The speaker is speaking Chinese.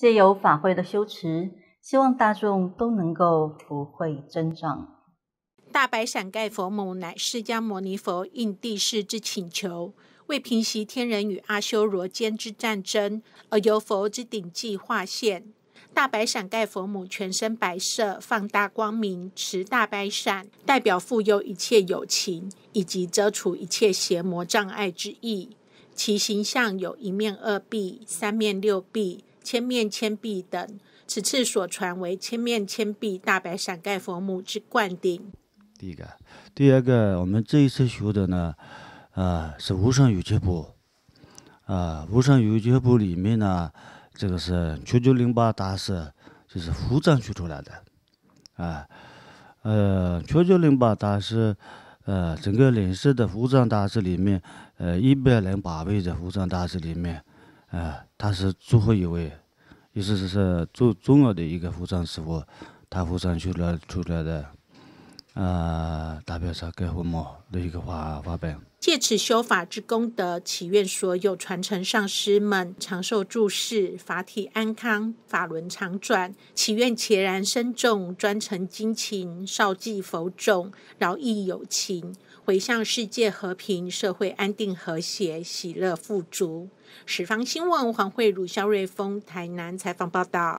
借由法会的修持，希望大众都能够福慧增长。大白闪盖佛母乃释迦牟尼佛应地士之请求，为平息天人与阿修罗间之战争而由佛之顶髻化现。大白闪盖佛母全身白色，放大光明，持大白闪，代表富佑一切友情以及遮除一切邪魔障碍之意。其形象有一面二臂、三面六臂。千面千臂等，此次所传为千面千臂大白伞盖佛母之灌顶。第一个，第二个，我们这一次学的呢，呃，是无上瑜伽部，啊，无上瑜伽部里面呢，这个是九九零八大师，就是胡藏学出来的，啊，呃，九九零八大师，呃，整个领世的服藏大师里面，呃，一百零八位的服藏大师里面。啊，他是最后一位，思是是最重要的一个服装师傅，他服装出来出来的。呃，代表啥？给佛母的一个话花呗。借此修法之功德，祈愿所有传承上师们长寿住世，法体安康，法轮常转。祈愿孑然身众专程精勤，少计否种饶益有情，回向世界和平，社会安定和谐，喜乐富足。《时方新闻》黄慧如、肖瑞峰，台南采访报道。